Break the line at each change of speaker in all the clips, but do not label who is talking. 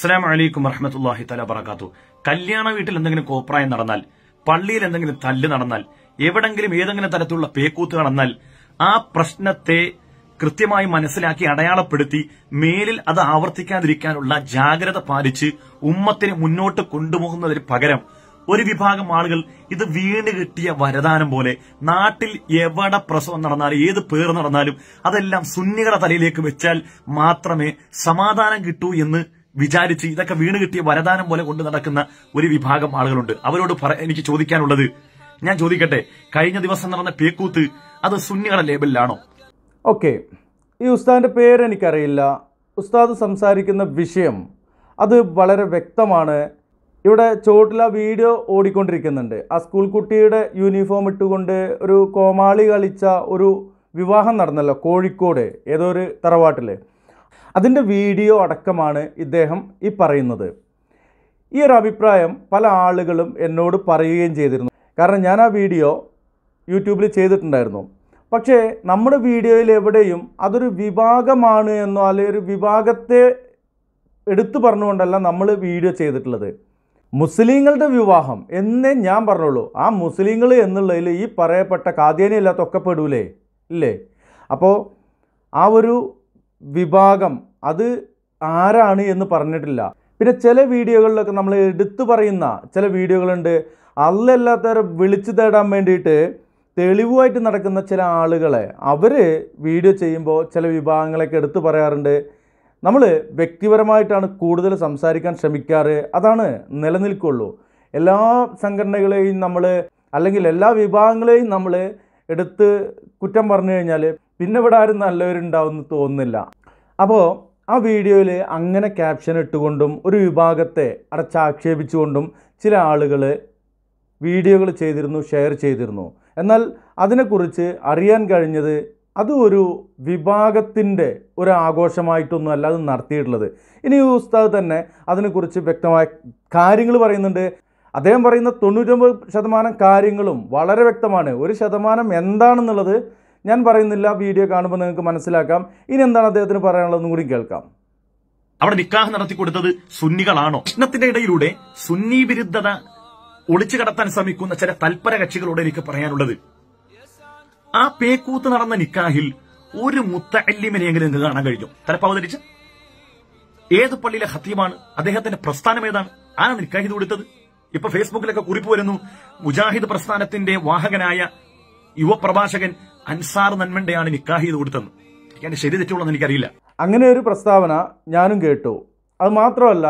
അസ്സാം വലൈക്കും വറഹമത്തല്ലാഹി തല പറക്കാത്തു കല്യാണ വീട്ടിൽ എന്തെങ്കിലും കോപ്രായം നടന്നാൽ പള്ളിയിൽ എന്തെങ്കിലും തല്ല് നടന്നാൽ എവിടെങ്കിലും ഏതെങ്കിലും തരത്തിലുള്ള പേക്കൂത്ത് നടന്നാൽ ആ പ്രശ്നത്തെ കൃത്യമായി മനസ്സിലാക്കി അടയാളപ്പെടുത്തി മേലിൽ അത് ആവർത്തിക്കാതിരിക്കാനുള്ള ജാഗ്രത പാലിച്ച് ഉമ്മത്തിനെ മുന്നോട്ട് കൊണ്ടുപോകുന്നതിന് പകരം ഒരു വിഭാഗം ആളുകൾ ഇത് വീണ് കിട്ടിയ വരദാനം പോലെ നാട്ടിൽ എവിടെ പ്രസവം നടന്നാലും ഏത് പേർ നടന്നാലും അതെല്ലാം സുന്നികളെ തലയിലേക്ക് വെച്ചാൽ മാത്രമേ സമാധാനം കിട്ടൂ എന്ന് വിചാരിച്ച് ഇതൊക്കെ വീണ് കിട്ടിയ വരദാനം പോലെ കൊണ്ട് നടക്കുന്ന ഒരു വിഭാഗം ആളുകളുണ്ട് അവരോട് എനിക്ക് ചോദിക്കാനുള്ളത് ഞാൻ ചോദിക്കട്ടെ കഴിഞ്ഞ ദിവസം നടന്ന പേക്കൂത്ത് അത് സുന്നികളുടെ ലേബലിലാണോ
ഓക്കെ ഈ ഉസ്താദിൻ്റെ പേര് എനിക്കറിയില്ല ഉസ്താദ് സംസാരിക്കുന്ന വിഷയം അത് വളരെ വ്യക്തമാണ് ഇവിടെ ചോട്ടില വീഡിയോ ഓടിക്കൊണ്ടിരിക്കുന്നുണ്ട് ആ സ്കൂൾ കുട്ടിയുടെ യൂണിഫോം ഇട്ടുകൊണ്ട് ഒരു കോമാളി കളിച്ച ഒരു വിവാഹം നടന്നല്ലോ കോഴിക്കോട് ഏതോ ഒരു തറവാട്ടിൽ അതിൻ്റെ വീഡിയോ അടക്കമാണ് ഇദ്ദേഹം ഈ പറയുന്നത് ഈ ഒരു അഭിപ്രായം പല ആളുകളും എന്നോട് പറയുകയും ചെയ്തിരുന്നു കാരണം ഞാൻ ആ വീഡിയോ യൂട്യൂബിൽ ചെയ്തിട്ടുണ്ടായിരുന്നു പക്ഷേ നമ്മുടെ വീഡിയോയിൽ എവിടെയും അതൊരു വിഭാഗമാണ് എന്നോ അല്ലെങ്കിൽ ഒരു വിഭാഗത്തെ എടുത്തു പറഞ്ഞുകൊണ്ടല്ല നമ്മൾ വീഡിയോ ചെയ്തിട്ടുള്ളത് മുസ്ലിങ്ങളുടെ വിവാഹം എന്നേ ഞാൻ പറഞ്ഞുള്ളൂ ആ മുസ്ലിങ്ങൾ എന്നുള്ളതിൽ ഈ പറയപ്പെട്ട കാദ്യാനിയല്ലാത്ത ഒക്കെ പെടൂലേ ഇല്ലേ അപ്പോൾ ആ ഒരു വിഭാഗം അത് ആരാണ് എന്ന് പറഞ്ഞിട്ടില്ല പിന്നെ ചില വീഡിയോകളിലൊക്കെ നമ്മൾ എടുത്തു പറയുന്ന ചില വീഡിയോകളുണ്ട് അല്ലല്ലാത്തവരെ വിളിച്ചു തേടാൻ വേണ്ടിയിട്ട് തെളിവുമായിട്ട് നടക്കുന്ന ചില ആളുകളെ അവർ വീഡിയോ ചെയ്യുമ്പോൾ ചില വിഭാഗങ്ങളൊക്കെ എടുത്തു പറയാറുണ്ട് നമ്മൾ വ്യക്തിപരമായിട്ടാണ് കൂടുതൽ സംസാരിക്കാൻ ശ്രമിക്കാറ് അതാണ് നിലനിൽക്കുള്ളൂ എല്ലാ സംഘടനകളെയും നമ്മൾ അല്ലെങ്കിൽ എല്ലാ വിഭാഗങ്ങളെയും നമ്മൾ എടുത്ത് കുറ്റം പറഞ്ഞു കഴിഞ്ഞാൽ പിന്നെ ഇവിടെ ആരും നല്ലവരുണ്ടാവുമെന്ന് തോന്നുന്നില്ല അപ്പോൾ ആ വീഡിയോയിൽ അങ്ങനെ ക്യാപ്ഷൻ ഇട്ടുകൊണ്ടും ഒരു വിഭാഗത്തെ അടച്ചാക്ഷേപിച്ചുകൊണ്ടും ചില ആളുകൾ വീഡിയോകൾ ചെയ്തിരുന്നു ഷെയർ ചെയ്തിരുന്നു എന്നാൽ അതിനെക്കുറിച്ച് അറിയാൻ കഴിഞ്ഞത് അത് ഒരു വിഭാഗത്തിൻ്റെ ഒരു ആഘോഷമായിട്ടൊന്നും അല്ല അത് നടത്തിയിട്ടുള്ളത് ഇനി ഉസ്താദ് തന്നെ അതിനെക്കുറിച്ച് വ്യക്തമായ കാര്യങ്ങൾ പറയുന്നുണ്ട് അദ്ദേഹം പറയുന്ന തൊണ്ണൂറ്റൊമ്പത് ശതമാനം കാര്യങ്ങളും വളരെ വ്യക്തമാണ് ഒരു ശതമാനം എന്താണെന്നുള്ളത് ഞാൻ പറയുന്നില്ല വീഡിയോ കാണുമ്പോൾ നിങ്ങൾക്ക് മനസ്സിലാക്കാം ഇനി എന്താണ് അദ്ദേഹത്തിന് പറയാനുള്ളതെന്ന് കൂടി കേൾക്കാം
അവിടെ നിക്കാഹ് നടത്തി കൊടുത്തത് സുന്നികളാണോ പ്രശ്നത്തിന്റെ ഇടയിലൂടെ സുന്നി വിരുദ്ധത ഒളിച്ചു കടത്താൻ ശ്രമിക്കുന്ന ചില തൽപര കക്ഷികളോട് എനിക്ക് പറയാനുള്ളത് ആ പേക്കൂത്ത് നടന്ന നിക്കാഹിൽ ഒരു മുത്തല്ലിമിനെയെങ്കിലും നിങ്ങൾക്ക് കാണാൻ കഴിഞ്ഞു തലപ്പവതരിച്ച് ഏത് പള്ളിയിലെ ഹത്യമാണ് അദ്ദേഹത്തിന്റെ പ്രസ്ഥാനം ഏതാണ് ആ നിക്കാഹ് ഇത് കൊടുത്തത് ഇപ്പൊ ഫേസ്ബുക്കിലൊക്കെ കുറിപ്പ് വരുന്നു മുജാഹിദ് പ്രസ്ഥാനത്തിന്റെ വാഹകനായ യുവപ്രഭാഷകൻ അൻസാർ നന്മണ്ടയാണ് നിക്കാഹ് ചെയ്ത് കൊടുത്തത് എനിക്ക് ശരി തെറ്റുള്ളതെന്ന് എനിക്കറിയില്ല
അങ്ങനെ ഒരു പ്രസ്താവന ഞാനും കേട്ടു അത് മാത്രമല്ല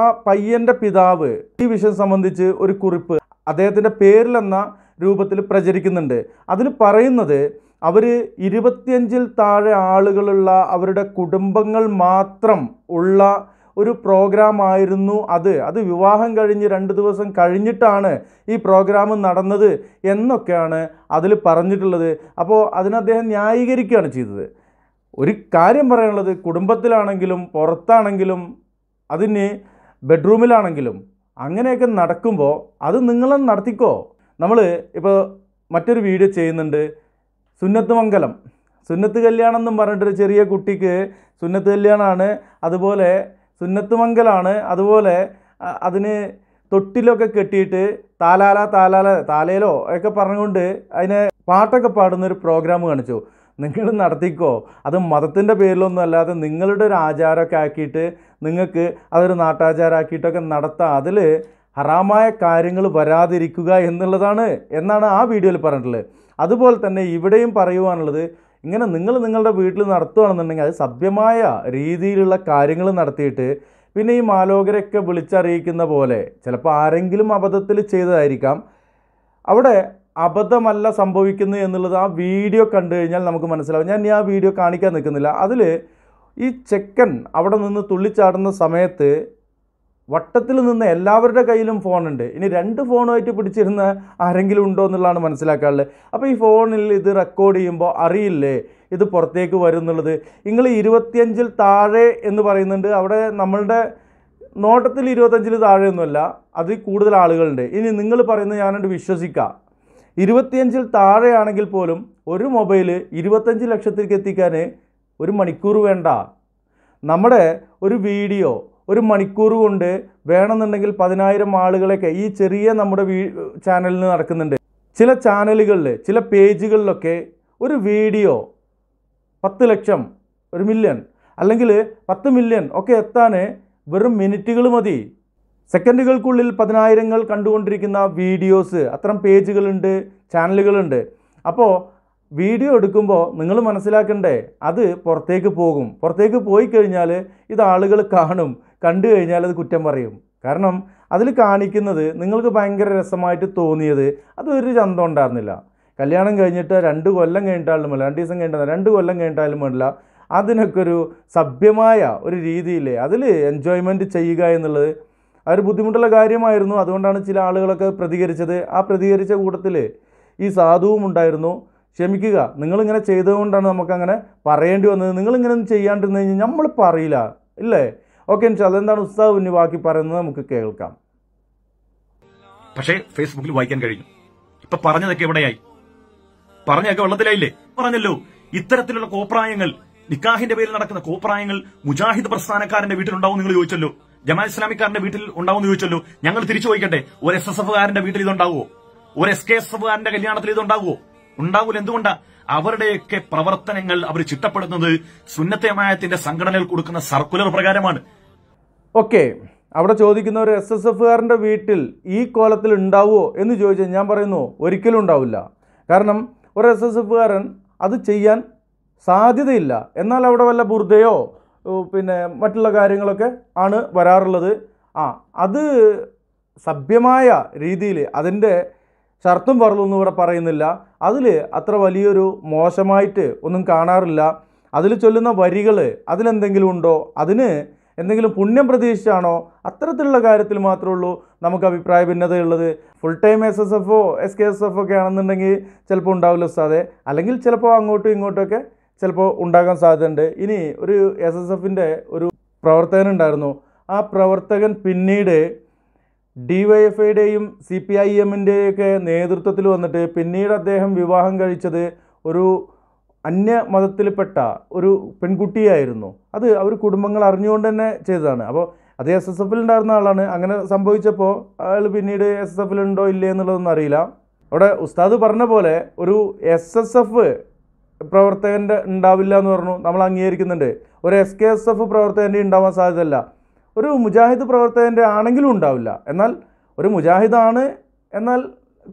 ആ പയ്യന്റെ പിതാവ് ഈ വിഷയം സംബന്ധിച്ച് ഒരു കുറിപ്പ് അദ്ദേഹത്തിൻ്റെ പേരിലെന്ന രൂപത്തിൽ പ്രചരിക്കുന്നുണ്ട് അതിന് പറയുന്നത് അവർ ഇരുപത്തിയഞ്ചിൽ താഴെ ആളുകളുള്ള അവരുടെ കുടുംബങ്ങൾ മാത്രം ഉള്ള ഒരു പ്രോഗ്രാം ആയിരുന്നു അത് അത് വിവാഹം കഴിഞ്ഞ് രണ്ട് ദിവസം കഴിഞ്ഞിട്ടാണ് ഈ പ്രോഗ്രാം നടന്നത് എന്നൊക്കെയാണ് അതിൽ പറഞ്ഞിട്ടുള്ളത് അപ്പോൾ അതിനദ്ദേഹം അദ്ദേഹം ന്യായീകരിക്കുകയാണ് ചെയ്തത് ഒരു കാര്യം പറയാനുള്ളത് കുടുംബത്തിലാണെങ്കിലും പുറത്താണെങ്കിലും അതിന് ബെഡ്റൂമിലാണെങ്കിലും അങ്ങനെയൊക്കെ നടക്കുമ്പോൾ അത് നിങ്ങളെ നടത്തിക്കോ നമ്മൾ ഇപ്പോൾ മറ്റൊരു വീഡിയോ ചെയ്യുന്നുണ്ട് സുന്നത്ത് മംഗലം സുന്നത്ത് കല്യാണം എന്നും പറഞ്ഞിട്ടൊരു ചെറിയ കുട്ടിക്ക് സുന്നത്ത് കല്യാണമാണ് അതുപോലെ മംഗലാണ് അതുപോലെ അതിന് തൊട്ടിലൊക്കെ കെട്ടിയിട്ട് താലാല താലാല താലയിലോ ഒക്കെ പറഞ്ഞുകൊണ്ട് അതിനെ പാട്ടൊക്കെ പാടുന്ന ഒരു പ്രോഗ്രാം കാണിച്ചു നിങ്ങൾ നടത്തിക്കോ അത് മതത്തിൻ്റെ പേരിലൊന്നും അല്ലാതെ നിങ്ങളുടെ ഒരു ആചാരമൊക്കെ ആക്കിയിട്ട് നിങ്ങൾക്ക് അതൊരു നാട്ടാചാരമാക്കിയിട്ടൊക്കെ നടത്താം അതിൽ ഹറാമായ കാര്യങ്ങൾ വരാതിരിക്കുക എന്നുള്ളതാണ് എന്നാണ് ആ വീഡിയോയിൽ പറഞ്ഞിട്ടുള്ളത് അതുപോലെ തന്നെ ഇവിടെയും പറയുവാനുള്ളത് ഇങ്ങനെ നിങ്ങൾ നിങ്ങളുടെ വീട്ടിൽ നടത്തുകയാണെന്നുണ്ടെങ്കിൽ അത് സഭ്യമായ രീതിയിലുള്ള കാര്യങ്ങൾ നടത്തിയിട്ട് പിന്നെ ഈ മാലോകരൊക്കെ വിളിച്ചറിയിക്കുന്ന പോലെ ചിലപ്പോൾ ആരെങ്കിലും അബദ്ധത്തിൽ ചെയ്തതായിരിക്കാം അവിടെ അബദ്ധമല്ല സംഭവിക്കുന്നത് എന്നുള്ളത് ആ വീഡിയോ കണ്ടു കഴിഞ്ഞാൽ നമുക്ക് മനസ്സിലാവും ഞാൻ ആ വീഡിയോ കാണിക്കാൻ നിൽക്കുന്നില്ല അതിൽ ഈ ചെക്കൻ അവിടെ നിന്ന് തുള്ളിച്ചാടുന്ന സമയത്ത് വട്ടത്തിൽ നിന്ന് എല്ലാവരുടെ കയ്യിലും ഫോണുണ്ട് ഇനി രണ്ട് ഫോണുമായിട്ട് പിടിച്ചിരുന്ന ആരെങ്കിലും ഉണ്ടോ എന്നുള്ളതാണ് മനസ്സിലാക്കാനുള്ളത് അപ്പോൾ ഈ ഫോണിൽ ഇത് റെക്കോർഡ് ചെയ്യുമ്പോൾ അറിയില്ലേ ഇത് പുറത്തേക്ക് വരും എന്നുള്ളത് നിങ്ങൾ ഇരുപത്തിയഞ്ചിൽ താഴെ എന്ന് പറയുന്നുണ്ട് അവിടെ നമ്മളുടെ നോട്ടത്തിൽ ഇരുപത്തഞ്ചിൽ താഴെയൊന്നുമല്ല അതിൽ കൂടുതൽ ആളുകളുണ്ട് ഇനി നിങ്ങൾ പറയുന്നത് ഞാനോട് വിശ്വസിക്കാം ഇരുപത്തിയഞ്ചിൽ താഴെയാണെങ്കിൽ പോലും ഒരു മൊബൈൽ ഇരുപത്തഞ്ച് ലക്ഷത്തിലേക്ക് എത്തിക്കാൻ ഒരു മണിക്കൂർ വേണ്ട നമ്മുടെ ഒരു വീഡിയോ ഒരു മണിക്കൂർ കൊണ്ട് വേണമെന്നുണ്ടെങ്കിൽ പതിനായിരം ആളുകളെയൊക്കെ ഈ ചെറിയ നമ്മുടെ വീ ചാനലിൽ നടക്കുന്നുണ്ട് ചില ചാനലുകളിൽ ചില പേജുകളിലൊക്കെ ഒരു വീഡിയോ പത്ത് ലക്ഷം ഒരു മില്യൺ അല്ലെങ്കിൽ പത്ത് മില്യൺ ഒക്കെ എത്താൻ വെറും മിനിറ്റുകൾ മതി സെക്കൻഡുകൾക്കുള്ളിൽ പതിനായിരങ്ങൾ കണ്ടുകൊണ്ടിരിക്കുന്ന വീഡിയോസ് അത്തരം പേജുകളുണ്ട് ചാനലുകളുണ്ട് അപ്പോൾ വീഡിയോ എടുക്കുമ്പോൾ നിങ്ങൾ മനസ്സിലാക്കണ്ടേ അത് പുറത്തേക്ക് പോകും പുറത്തേക്ക് പോയി കഴിഞ്ഞാൽ ഇത് ആളുകൾ കാണും കണ്ടു കഴിഞ്ഞാൽ അത് കുറ്റം പറയും കാരണം അതിൽ കാണിക്കുന്നത് നിങ്ങൾക്ക് ഭയങ്കര രസമായിട്ട് തോന്നിയത് അതൊരു ചന്തം ഉണ്ടായിരുന്നില്ല കല്യാണം കഴിഞ്ഞിട്ട് രണ്ട് കൊല്ലം കഴിഞ്ഞിട്ടാലും വേണ്ട രണ്ട് ദിവസം കഴിഞ്ഞിട്ട് രണ്ട് കൊല്ലം കഴിഞ്ഞിട്ടാലും വേണ്ടില്ല അതിനൊക്കെ ഒരു സഭ്യമായ ഒരു രീതിയിൽ അതിൽ എൻജോയ്മെൻറ്റ് ചെയ്യുക എന്നുള്ളത് അതൊരു ബുദ്ധിമുട്ടുള്ള കാര്യമായിരുന്നു അതുകൊണ്ടാണ് ചില ആളുകളൊക്കെ പ്രതികരിച്ചത് ആ പ്രതികരിച്ച കൂട്ടത്തിൽ ഈ സാധുവും ഉണ്ടായിരുന്നു ക്ഷമിക്കുക നിങ്ങളിങ്ങനെ ചെയ്തുകൊണ്ടാണ് നമുക്കങ്ങനെ പറയേണ്ടി വന്നത് നിങ്ങളിങ്ങനെ ഒന്നും ചെയ്യാണ്ടിരുന്നു കഴിഞ്ഞാൽ നമ്മൾ പറയില്ല ഇല്ലേ ഓക്കെ ഇൻഷാല് അതെന്താണ് ഉസ്താദ് പിന്നെ ബാക്കി പറയുന്നത് നമുക്ക് കേൾക്കാം
പക്ഷേ ഫേസ്ബുക്കിൽ വായിക്കാൻ കഴിഞ്ഞു ഇപ്പൊ പറഞ്ഞതൊക്കെ എവിടെയായി പറഞ്ഞൊക്കെ വെള്ളത്തിലായില്ലേ പറഞ്ഞല്ലോ ഇത്തരത്തിലുള്ള കോപ്രായങ്ങൾ നിക്കാഹിന്റെ പേരിൽ നടക്കുന്ന കോപ്രായങ്ങൾ മുജാഹിദ് പ്രസ്ഥാനക്കാരന്റെ വീട്ടിലുണ്ടാവും നിങ്ങൾ ചോദിച്ചല്ലോ ജമാ ഇസ്ലാമിക്കാരന്റെ വീട്ടിൽ ഉണ്ടാവും ചോദിച്ചല്ലോ ഞങ്ങൾ തിരിച്ചു ചോദിക്കട്ടെ ഒരു എസ് എസ് കാരന്റെ വീട്ടിൽ ഇതുണ്ടാവുമോ ഒരു എസ് കെ എസ് കാരന്റെ കല്യാണത്തിൽ ഇതുണ്ടാവുമോ ഉണ്ടാവൂല എന്തുകൊണ്ടാ അവരുടെയൊക്കെ പ്രവർത്തനങ്ങൾ അവർ ചിട്ടപ്പെടുന്നത് സുന്നത്തേമായത്തിന്റെ സംഘടനയിൽ കൊടുക്കുന്ന സർക്കുലർ പ്രകാരമാണ്
ഓക്കെ അവിടെ ചോദിക്കുന്ന ഒരു എസ് എസ് എഫുകാരൻ്റെ വീട്ടിൽ ഈ കോലത്തിൽ ഉണ്ടാവുമോ എന്ന് ചോദിച്ചാൽ ഞാൻ പറയുന്നു ഒരിക്കലും ഉണ്ടാവില്ല കാരണം ഒരു എസ് എസ് എഫുകാരൻ അത് ചെയ്യാൻ സാധ്യതയില്ല എന്നാൽ അവിടെ വല്ല ബുർദയോ പിന്നെ മറ്റുള്ള കാര്യങ്ങളൊക്കെ ആണ് വരാറുള്ളത് ആ അത് സഭ്യമായ രീതിയിൽ അതിൻ്റെ ഷർത്തും പറലൊന്നും ഇവിടെ പറയുന്നില്ല അതിൽ അത്ര വലിയൊരു മോശമായിട്ട് ഒന്നും കാണാറില്ല അതിൽ ചൊല്ലുന്ന വരികൾ അതിലെന്തെങ്കിലും ഉണ്ടോ അതിന് എന്തെങ്കിലും പുണ്യം പ്രതീക്ഷിച്ചാണോ അത്തരത്തിലുള്ള കാര്യത്തിൽ മാത്രമേ ഉള്ളൂ നമുക്ക് അഭിപ്രായ ഭിന്നതയുള്ളത് ഫുൾ ടൈം എസ് എസ് എഫോ എസ് കെ എസ് എഫ് ഒക്കെ ആണെന്നുണ്ടെങ്കിൽ ചിലപ്പോൾ ഉണ്ടാവില്ല ഉസ്താദെ അല്ലെങ്കിൽ ചിലപ്പോൾ അങ്ങോട്ടും ഇങ്ങോട്ടൊക്കെ ചിലപ്പോൾ ഉണ്ടാകാൻ സാധ്യതയുണ്ട് ഇനി ഒരു എസ് എസ് എഫിൻ്റെ ഒരു പ്രവർത്തകനുണ്ടായിരുന്നു ആ പ്രവർത്തകൻ പിന്നീട് ഐയുടെയും സി പി ഐ എമ്മിൻ്റെയൊക്കെ നേതൃത്വത്തിൽ വന്നിട്ട് പിന്നീട് അദ്ദേഹം വിവാഹം കഴിച്ചത് ഒരു അന്യ മതത്തിൽപ്പെട്ട ഒരു പെൺകുട്ടിയായിരുന്നു അത് അവർ കുടുംബങ്ങൾ അറിഞ്ഞുകൊണ്ട് തന്നെ ചെയ്തതാണ് അപ്പോൾ അത് എസ് എസ് എഫിൽ ഉണ്ടായിരുന്ന ആളാണ് അങ്ങനെ സംഭവിച്ചപ്പോൾ അയാൾ പിന്നീട് എസ് എസ് എഫിൽ ഉണ്ടോ ഇല്ലേ എന്നുള്ളതൊന്നും അറിയില്ല അവിടെ ഉസ്താദ് പറഞ്ഞ പോലെ ഒരു എസ് എസ് എഫ് പ്രവർത്തകൻ്റെ ഉണ്ടാവില്ല എന്ന് പറഞ്ഞു നമ്മൾ അംഗീകരിക്കുന്നുണ്ട് ഒരു എസ് കെ എസ് എഫ് പ്രവർത്തകൻ്റെ ഉണ്ടാവാൻ സാധ്യതയല്ല ഒരു മുജാഹിദ് പ്രവർത്തകൻ്റെ ആണെങ്കിലും ഉണ്ടാവില്ല എന്നാൽ ഒരു മുജാഹിദാണ് എന്നാൽ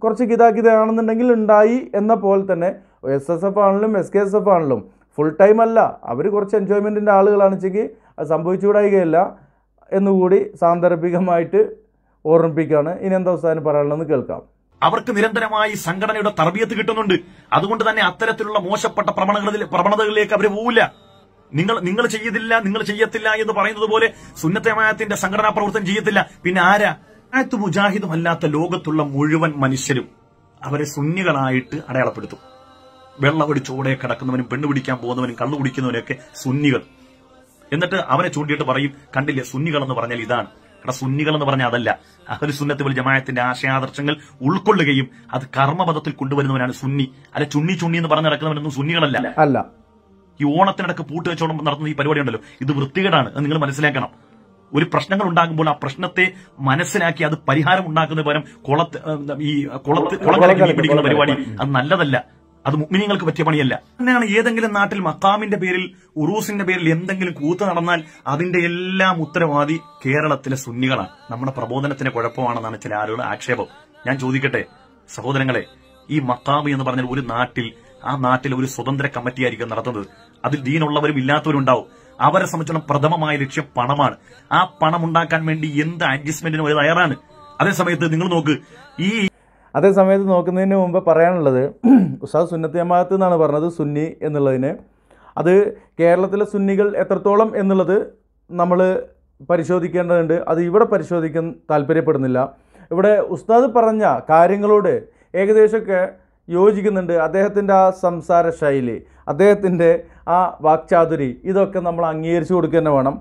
കുറച്ച് ഗിതാഗിതയാണെന്നുണ്ടെങ്കിൽ ഉണ്ടായി എന്ന പോലെ തന്നെ എസ് എസ് എഫ് ആണെങ്കിലും എസ് കെ എസ് എഫ് ആണെങ്കിലും ഫുൾ ടൈം അല്ല അവർ കുറച്ച് എൻജോയ്മെൻറ്റിൻ്റെ ആളുകളാണ് വെച്ചെങ്കിൽ അത് സംഭവിച്ചുകൂടായികയല്ല എന്നുകൂടി സാന്ദർഭികമായിട്ട് ഓർമ്മിപ്പിക്കുകയാണ് ഇനി എന്താ അവസാനം പറയാനുള്ളതെന്ന് കേൾക്കാം
അവർക്ക് നിരന്തരമായി സംഘടനയുടെ തർബിയത്ത് കിട്ടുന്നുണ്ട് അതുകൊണ്ട് തന്നെ അത്തരത്തിലുള്ള മോശപ്പെട്ട പ്രവണതകളിലേക്ക് അവർ പോവില്ല നിങ്ങൾ നിങ്ങൾ ചെയ്യുന്നില്ല നിങ്ങൾ ചെയ്യത്തില്ല എന്ന് പറയുന്നത് പോലെ സുന്നത്തമായത്തിന്റെ സംഘടനാ പ്രവർത്തനം ചെയ്യത്തില്ല പിന്നെ ആരാ ആയത്ത് മുജാഹിദും അല്ലാത്ത ലോകത്തുള്ള മുഴുവൻ മനുഷ്യരും അവരെ സുന്നികളായിട്ട് അടയാളപ്പെടുത്തും വെള്ളമൊടിച്ചോടെ കിടക്കുന്നവനും പെണ്ണ് പിടിക്കാൻ പോകുന്നവനും കള്ളു കുടിക്കുന്നവനൊക്കെ സുന്നികൾ എന്നിട്ട് അവനെ ചൂണ്ടിയിട്ട് പറയും കണ്ടില്ലേ സുന്നികൾ എന്ന് പറഞ്ഞാൽ ഇതാണ് എടാ സുന്നികൾ എന്ന് പറഞ്ഞാൽ അതല്ല അഹ്ലു സുന്നത്തിൽ വൽ ജമായത്തിന്റെ ആശയാദർശങ്ങൾ ഉൾക്കൊള്ളുകയും അത് കർമ്മപഥത്തിൽ കൊണ്ടുവരുന്നവനാണ് സുന്നി അല്ല ചുണ്ണി ചുണ്ണി എന്ന് പറഞ്ഞു നടക്കുന്നവനൊന്നും സുന്നികളല്ല അല്ല ഈ ഓണത്തിനിടക്ക് പൂട്ട് വെച്ചോണം നടത്തുന്ന ഈ പരിപാടി ഉണ്ടല്ലോ ഇത് വൃത്തികേടാണ് നിങ്ങൾ മനസ്സിലാക്കണം ഒരു പ്രശ്നങ്ങൾ ഉണ്ടാകുമ്പോൾ ആ പ്രശ്നത്തെ മനസ്സിലാക്കി അത് പരിഹാരം ഉണ്ടാക്കുന്ന പകരം കുളത്ത് ഈ കുളത്ത് കുളങ്ങളെ പിടിക്കുന്ന പരിപാടി അത് നല്ലതല്ല അത് മുഗ്മിനിങ്ങൾക്ക് പറ്റിയ പണിയല്ല തന്നെയാണ് ഏതെങ്കിലും നാട്ടിൽ മക്കാമിന്റെ പേരിൽ ഉറൂസിന്റെ പേരിൽ എന്തെങ്കിലും കൂത്ത് നടന്നാൽ അതിന്റെ എല്ലാം ഉത്തരവാദി കേരളത്തിലെ സുന്നികളാണ് നമ്മുടെ പ്രബോധനത്തിന്റെ കുഴപ്പമാണെന്നാണ് ചില ആളുകൾ ആക്ഷേപം ഞാൻ ചോദിക്കട്ടെ സഹോദരങ്ങളെ ഈ മക്കാമി എന്ന് പറഞ്ഞാൽ ഒരു നാട്ടിൽ ആ നാട്ടിൽ ഒരു സ്വതന്ത്ര കമ്മിറ്റി ആയിരിക്കും നടത്തുന്നത് അതിൽ ദീനുള്ളവരും ഇല്ലാത്തവരും ഉണ്ടാവും അവരെ സംബന്ധിച്ചുള്ള പ്രഥമമായ ലക്ഷ്യം പണമാണ് ആ പണം ഉണ്ടാക്കാൻ വേണ്ടി എന്ത് അഡ്ജസ്റ്റ്മെന്റിനും അത് തയ്യാറാണ് അതേസമയത്ത് നിങ്ങൾ നോക്ക് ഈ
അതേസമയത്ത് നോക്കുന്നതിന് മുമ്പ് പറയാനുള്ളത് ഉസ്താദ് സുന്നത്ത് എന്നാണ് പറഞ്ഞത് സുന്നി എന്നുള്ളതിന് അത് കേരളത്തിലെ സുന്നികൾ എത്രത്തോളം എന്നുള്ളത് നമ്മൾ പരിശോധിക്കേണ്ടതുണ്ട് അത് ഇവിടെ പരിശോധിക്കാൻ താല്പര്യപ്പെടുന്നില്ല ഇവിടെ ഉസ്താദ് പറഞ്ഞ കാര്യങ്ങളോട് ഏകദേശമൊക്കെ യോജിക്കുന്നുണ്ട് അദ്ദേഹത്തിൻ്റെ ആ സംസാര ശൈലി അദ്ദേഹത്തിൻ്റെ ആ വാക്ചാതുരി ഇതൊക്കെ നമ്മൾ അംഗീകരിച്ചു കൊടുക്കുക തന്നെ വേണം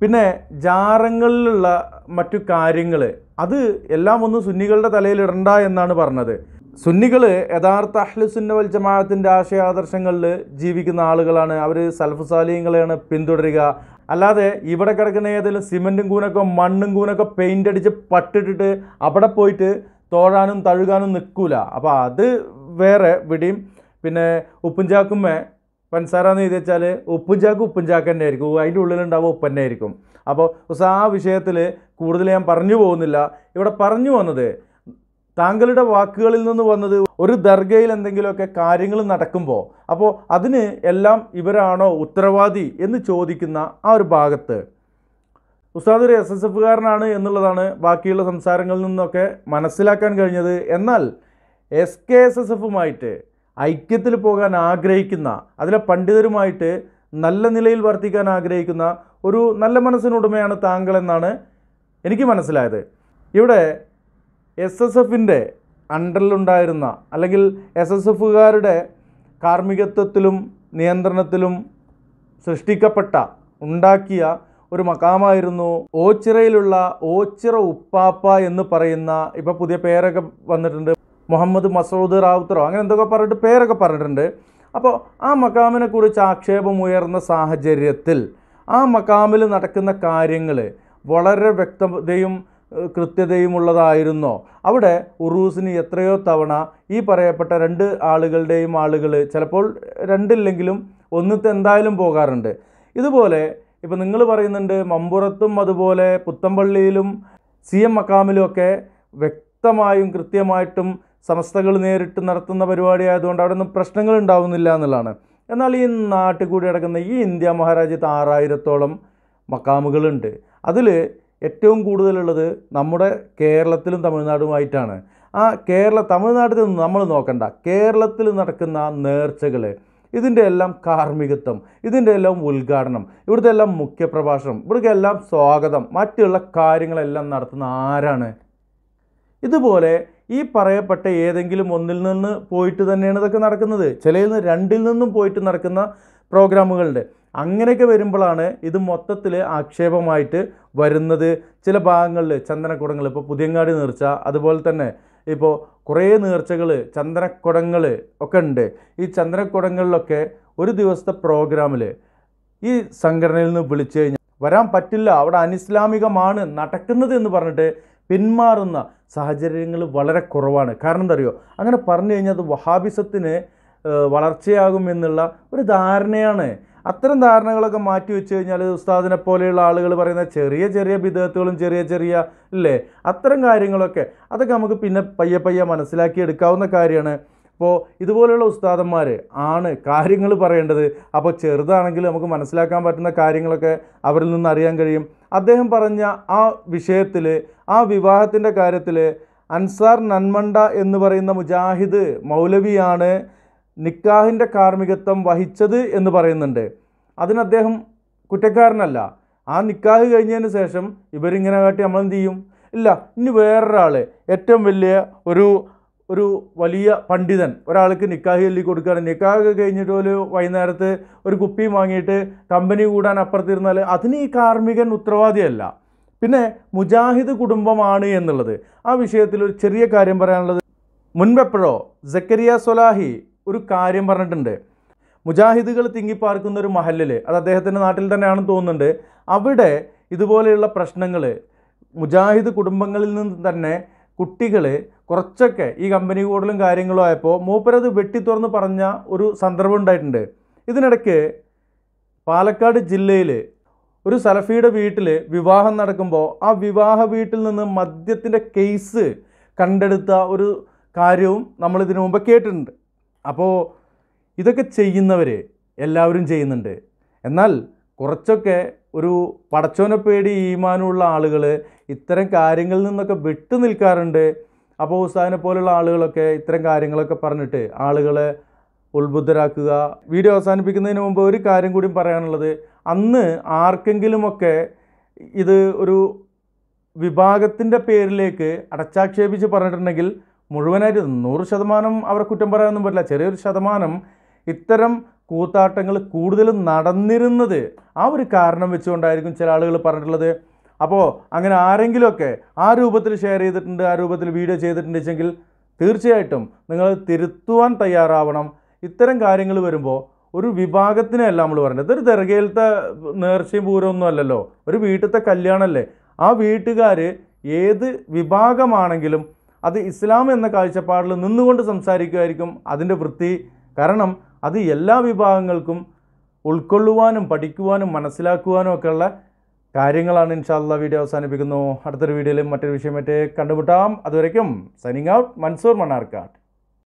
പിന്നെ ജാറങ്ങളിലുള്ള മറ്റു കാര്യങ്ങൾ അത് എല്ലാം ഒന്ന് സുന്നികളുടെ ഇടണ്ട എന്നാണ് പറഞ്ഞത് സുന്നികൾ യഥാർത്ഥ അഹ്ലുസുന്ന വൽ ജമാഅത്തിൻ്റെ ആശയാദർശങ്ങളിൽ ജീവിക്കുന്ന ആളുകളാണ് അവർ സൽഫ് പിന്തുടരുക അല്ലാതെ ഇവിടെ കിടക്കുന്ന ഏതെങ്കിലും സിമെൻറ്റും കൂനൊക്കെ മണ്ണും കൂനൊക്കെ പെയിൻ്റ് അടിച്ച് പട്ടിട്ടിട്ട് അവിടെ പോയിട്ട് തോഴാനും തഴുകാനും നിൽക്കൂല അപ്പോൾ അത് വേറെ വിടിയും പിന്നെ ഉപ്പുംചാക്കുമ്മേ പൻസാരാന്ന് എഴുതി വെച്ചാൽ ഉപ്പുംചാക്ക് ഉപ്പുംചാക്ക് തന്നെ ആയിരിക്കും അതിൻ്റെ ഉള്ളിലുണ്ടാവുക ഉപ്പ് തന്നെ ആയിരിക്കും അപ്പോൾ ഉസാ ആ വിഷയത്തിൽ കൂടുതൽ ഞാൻ പറഞ്ഞു പോകുന്നില്ല ഇവിടെ പറഞ്ഞു വന്നത് താങ്കളുടെ വാക്കുകളിൽ നിന്ന് വന്നത് ഒരു ദർഗയിൽ എന്തെങ്കിലുമൊക്കെ കാര്യങ്ങൾ നടക്കുമ്പോൾ അപ്പോൾ അതിന് എല്ലാം ഇവരാണോ ഉത്തരവാദി എന്ന് ചോദിക്കുന്ന ആ ഒരു ഭാഗത്ത് ഉസ്താദ് ഒരു എസ് എസ് എഫുകാരനാണ് എന്നുള്ളതാണ് ബാക്കിയുള്ള സംസാരങ്ങളിൽ നിന്നൊക്കെ മനസ്സിലാക്കാൻ കഴിഞ്ഞത് എന്നാൽ എസ് കെ എസ് എസ് എഫുമായിട്ട് ഐക്യത്തിൽ പോകാൻ ആഗ്രഹിക്കുന്ന അതിലെ പണ്ഡിതരുമായിട്ട് നല്ല നിലയിൽ വർത്തിക്കാൻ ആഗ്രഹിക്കുന്ന ഒരു നല്ല മനസ്സിനുടമയാണ് എന്നാണ് എനിക്ക് മനസ്സിലായത് ഇവിടെ എസ് എസ് എഫിൻ്റെ അണ്ടറിലുണ്ടായിരുന്ന അല്ലെങ്കിൽ എസ് എസ് എഫുകാരുടെ കാർമ്മികത്വത്തിലും നിയന്ത്രണത്തിലും സൃഷ്ടിക്കപ്പെട്ട ഉണ്ടാക്കിയ ഒരു മക്കാമായിരുന്നു ഓച്ചിറയിലുള്ള ഓച്ചിറ ഉപ്പാപ്പ എന്ന് പറയുന്ന ഇപ്പോൾ പുതിയ പേരൊക്കെ വന്നിട്ടുണ്ട് മുഹമ്മദ് മസൂദ് റാവുത്തറോ അങ്ങനെ എന്തൊക്കെ പറഞ്ഞിട്ട് പേരൊക്കെ പറഞ്ഞിട്ടുണ്ട് അപ്പോൾ ആ മക്കാമിനെക്കുറിച്ച് ആക്ഷേപമുയർന്ന സാഹചര്യത്തിൽ ആ മക്കാമിൽ നടക്കുന്ന കാര്യങ്ങൾ വളരെ വ്യക്തതയും കൃത്യതയുമുള്ളതായിരുന്നോ അവിടെ ഉറൂസിന് എത്രയോ തവണ ഈ പറയപ്പെട്ട രണ്ട് ആളുകളുടെയും ആളുകൾ ചിലപ്പോൾ രണ്ടില്ലെങ്കിലും ഒന്നത്തെ എന്തായാലും പോകാറുണ്ട് ഇതുപോലെ ഇപ്പോൾ നിങ്ങൾ പറയുന്നുണ്ട് മമ്പുറത്തും അതുപോലെ പുത്തമ്പള്ളിയിലും സി എം മക്കാമിലും ഒക്കെ വ്യക്തമായും കൃത്യമായിട്ടും സംസ്ഥകൾ നേരിട്ട് നടത്തുന്ന പരിപാടി ആയതുകൊണ്ട് അവിടെ ഒന്നും പ്രശ്നങ്ങൾ ഉണ്ടാവുന്നില്ല എന്നുള്ളതാണ് എന്നാൽ ഈ നാട്ടിൽ കൂടി കിടക്കുന്ന ഈ ഇന്ത്യ മഹാരാജ്യത്ത് ആറായിരത്തോളം മക്കാമുകളുണ്ട് അതിൽ ഏറ്റവും കൂടുതലുള്ളത് നമ്മുടെ കേരളത്തിലും തമിഴ്നാടുമായിട്ടാണ് ആ കേരള തമിഴ്നാട്ടിൽ നിന്ന് നമ്മൾ നോക്കണ്ട കേരളത്തിൽ നടക്കുന്ന നേർച്ചകൾ ഇതിൻ്റെ എല്ലാം കാർമ്മികത്വം ഇതിൻ്റെ എല്ലാം ഉദ്ഘാടനം ഇവിടുത്തെ എല്ലാം മുഖ്യപ്രഭാഷണം ഇവിടുത്തെ എല്ലാം സ്വാഗതം മറ്റുള്ള കാര്യങ്ങളെല്ലാം നടത്തുന്ന ആരാണ് ഇതുപോലെ ഈ പറയപ്പെട്ട ഏതെങ്കിലും ഒന്നിൽ നിന്ന് പോയിട്ട് തന്നെയാണ് ഇതൊക്കെ നടക്കുന്നത് ചിലയിൽ നിന്ന് രണ്ടിൽ നിന്നും പോയിട്ട് നടക്കുന്ന പ്രോഗ്രാമുകളുണ്ട് അങ്ങനെയൊക്കെ വരുമ്പോഴാണ് ഇത് മൊത്തത്തിൽ ആക്ഷേപമായിട്ട് വരുന്നത് ചില ഭാഗങ്ങളിൽ ചന്ദനക്കുടങ്ങൾ ഇപ്പോൾ പുതിയങ്ങാടി നീർച്ച അതുപോലെ തന്നെ ഇപ്പോൾ കുറേ നീർച്ചകൾ ചന്ദനക്കുടങ്ങൾ ഒക്കെ ഉണ്ട് ഈ ചന്ദനക്കുടങ്ങളിലൊക്കെ ഒരു ദിവസത്തെ പ്രോഗ്രാമിൽ ഈ സംഘടനയിൽ നിന്ന് വിളിച്ചു കഴിഞ്ഞാൽ വരാൻ പറ്റില്ല അവിടെ അനിസ്ലാമികമാണ് നടക്കുന്നത് എന്ന് പറഞ്ഞിട്ട് പിന്മാറുന്ന സാഹചര്യങ്ങൾ വളരെ കുറവാണ് കാരണം എന്താ അറിയോ അങ്ങനെ പറഞ്ഞു കഴിഞ്ഞാൽ അത് വഹാബിസത്തിന് വളർച്ചയാകും എന്നുള്ള ഒരു ധാരണയാണ് അത്തരം ധാരണകളൊക്കെ മാറ്റി വെച്ച് കഴിഞ്ഞാൽ ഉസ്താദിനെ പോലെയുള്ള ആളുകൾ പറയുന്ന ചെറിയ ചെറിയ വിധേയത്തുകളും ചെറിയ ചെറിയ ഇല്ലേ അത്തരം കാര്യങ്ങളൊക്കെ അതൊക്കെ നമുക്ക് പിന്നെ പയ്യെ പയ്യെ മനസ്സിലാക്കി എടുക്കാവുന്ന കാര്യമാണ് അപ്പോൾ ഇതുപോലെയുള്ള ഉസ്താദന്മാർ ആണ് കാര്യങ്ങൾ പറയേണ്ടത് അപ്പോൾ ചെറുതാണെങ്കിൽ നമുക്ക് മനസ്സിലാക്കാൻ പറ്റുന്ന കാര്യങ്ങളൊക്കെ അവരിൽ നിന്ന് അറിയാൻ കഴിയും അദ്ദേഹം പറഞ്ഞ ആ വിഷയത്തിൽ ആ വിവാഹത്തിൻ്റെ കാര്യത്തിൽ അൻസാർ നന്മണ്ട എന്ന് പറയുന്ന മുജാഹിദ് മൗലവിയാണ് നിക്കാഹിൻ്റെ കാർമ്മികത്വം വഹിച്ചത് എന്ന് പറയുന്നുണ്ട് അതിന് അദ്ദേഹം കുറ്റക്കാരനല്ല ആ നിക്കാഹ് കഴിഞ്ഞതിന് ശേഷം ഇവരിങ്ങനെ കാട്ടി നമ്മളെന്ത് ചെയ്യും ഇല്ല ഇനി വേറൊരാൾ ഏറ്റവും വലിയ ഒരു ഒരു വലിയ പണ്ഡിതൻ ഒരാൾക്ക് നിക്കാഹ് ചൊല്ലി കൊടുക്കുകയാണ് നിക്കാഹ് കഴിഞ്ഞിട്ട് ഒരു വൈകുന്നേരത്ത് ഒരു കുപ്പിയും വാങ്ങിയിട്ട് കമ്പനി കൂടാൻ അപ്പുറത്തിരുന്നാൽ അതിന് ഈ കാർമ്മികൻ ഉത്തരവാദിയല്ല പിന്നെ മുജാഹിദ് കുടുംബമാണ് എന്നുള്ളത് ആ വിഷയത്തിൽ ഒരു ചെറിയ കാര്യം പറയാനുള്ളത് മുൻപെപ്പോഴോ ജക്കരിയ സൊലാഹി ഒരു കാര്യം പറഞ്ഞിട്ടുണ്ട് മുജാഹിദുകൾ തിങ്ങിപ്പാർക്കുന്ന ഒരു മഹലിൽ അത് അദ്ദേഹത്തിൻ്റെ നാട്ടിൽ തന്നെയാണെന്ന് തോന്നുന്നുണ്ട് അവിടെ ഇതുപോലെയുള്ള പ്രശ്നങ്ങൾ മുജാഹിദ് കുടുംബങ്ങളിൽ നിന്ന് തന്നെ കുട്ടികൾ കുറച്ചൊക്കെ ഈ കമ്പനി കൂടുതലും കാര്യങ്ങളും ആയപ്പോൾ മൂപ്പരത് വെട്ടിത്തുറന്ന് പറഞ്ഞ ഒരു സന്ദർഭം ഉണ്ടായിട്ടുണ്ട് ഇതിനിടയ്ക്ക് പാലക്കാട് ജില്ലയിൽ ഒരു സലഫിയുടെ വീട്ടിൽ വിവാഹം നടക്കുമ്പോൾ ആ വിവാഹ വീട്ടിൽ നിന്ന് മദ്യത്തിൻ്റെ കേസ് കണ്ടെടുത്ത ഒരു കാര്യവും നമ്മൾ ഇതിനു മുമ്പ് കേട്ടിട്ടുണ്ട് അപ്പോൾ ഇതൊക്കെ ചെയ്യുന്നവർ എല്ലാവരും ചെയ്യുന്നുണ്ട് എന്നാൽ കുറച്ചൊക്കെ ഒരു പടച്ചോനെ പേടി ഈമാനുള്ള ആളുകൾ ഇത്തരം കാര്യങ്ങളിൽ നിന്നൊക്കെ വിട്ടു നിൽക്കാറുണ്ട് അപ്പോൾ ഉസ്താദിനെ പോലുള്ള ആളുകളൊക്കെ ഇത്തരം കാര്യങ്ങളൊക്കെ പറഞ്ഞിട്ട് ആളുകളെ ഉത്ബുദ്ധരാക്കുക വീഡിയോ അവസാനിപ്പിക്കുന്നതിന് മുമ്പ് ഒരു കാര്യം കൂടി പറയാനുള്ളത് അന്ന് ആർക്കെങ്കിലുമൊക്കെ ഇത് ഒരു വിഭാഗത്തിൻ്റെ പേരിലേക്ക് അടച്ചാക്ഷേപിച്ച് പറഞ്ഞിട്ടുണ്ടെങ്കിൽ മുഴുവനായിട്ട് നൂറ് ശതമാനം അവരെ കുറ്റം പറയാനൊന്നും പറ്റില്ല ചെറിയൊരു ശതമാനം ഇത്തരം കൂത്താട്ടങ്ങൾ കൂടുതലും നടന്നിരുന്നത് ആ ഒരു കാരണം വെച്ചുകൊണ്ടായിരിക്കും ചില ആളുകൾ പറഞ്ഞിട്ടുള്ളത് അപ്പോൾ അങ്ങനെ ആരെങ്കിലുമൊക്കെ ആ രൂപത്തിൽ ഷെയർ ചെയ്തിട്ടുണ്ട് ആ രൂപത്തിൽ വീഡിയോ ചെയ്തിട്ടുണ്ട് വെച്ചെങ്കിൽ തീർച്ചയായിട്ടും നിങ്ങൾ തിരുത്തുവാൻ തയ്യാറാവണം ഇത്തരം കാര്യങ്ങൾ വരുമ്പോൾ ഒരു വിഭാഗത്തിനെയല്ല നമ്മൾ പറയുന്നത് ഇതൊരു തിറകയിലത്തെ നേർച്ചയും പൂരമൊന്നും അല്ലല്ലോ ഒരു വീട്ടിലത്തെ കല്യാണമല്ലേ ആ വീട്ടുകാർ ഏത് വിഭാഗമാണെങ്കിലും അത് ഇസ്ലാം എന്ന കാഴ്ചപ്പാടിൽ നിന്നുകൊണ്ട് സംസാരിക്കുമായിരിക്കും അതിൻ്റെ വൃത്തി കാരണം അത് എല്ലാ വിഭാഗങ്ങൾക്കും ഉൾക്കൊള്ളുവാനും പഠിക്കുവാനും മനസ്സിലാക്കുവാനും ഒക്കെയുള്ള കാര്യങ്ങളാണ് ഇൻഷാല്ല വീഡിയോ അവസാനിപ്പിക്കുന്നു അടുത്തൊരു വീഡിയോയിലും മറ്റൊരു മറ്റേ കണ്ടുമുട്ടാം അതുവരയ്ക്കും സൈനിങ് ഔട്ട് മൻസൂർ മണ്ണാർക്കാട്